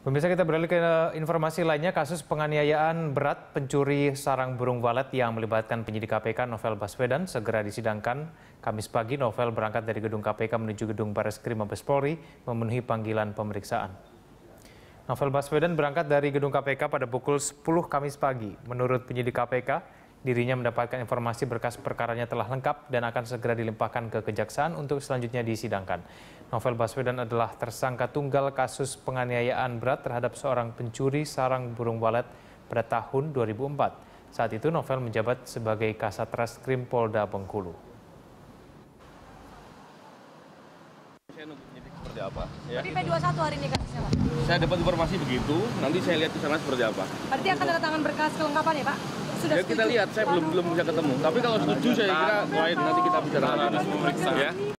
Pemirsa kita beralih ke informasi lainnya, kasus penganiayaan berat pencuri sarang burung walet yang melibatkan penyidik KPK Novel Baswedan segera disidangkan. Kamis pagi Novel berangkat dari gedung KPK menuju gedung Baris Krim Mabes Polri memenuhi panggilan pemeriksaan. Novel Baswedan berangkat dari gedung KPK pada pukul 10 Kamis pagi. Menurut penyidik KPK, dirinya mendapatkan informasi berkas perkaranya telah lengkap dan akan segera dilimpahkan ke kejaksaan untuk selanjutnya disidangkan. Novel Baswedan adalah tersangka tunggal kasus penganiayaan berat terhadap seorang pencuri sarang burung walet pada tahun 2004. Saat itu Novel menjabat sebagai Kasat Reskrim Polda Bengkulu. Seperti apa? Ya. Jadi P21 hari ini kasusnya Pak? Saya dapat informasi begitu, nanti saya lihat di sana seperti apa. Berarti akan ada tangan berkas kelengkapan ya Pak? Sudah ya, kita lihat, saya belum belum bisa ketemu. Tapi kalau setuju saya kira lain nanti kita bicara lagi. Ya.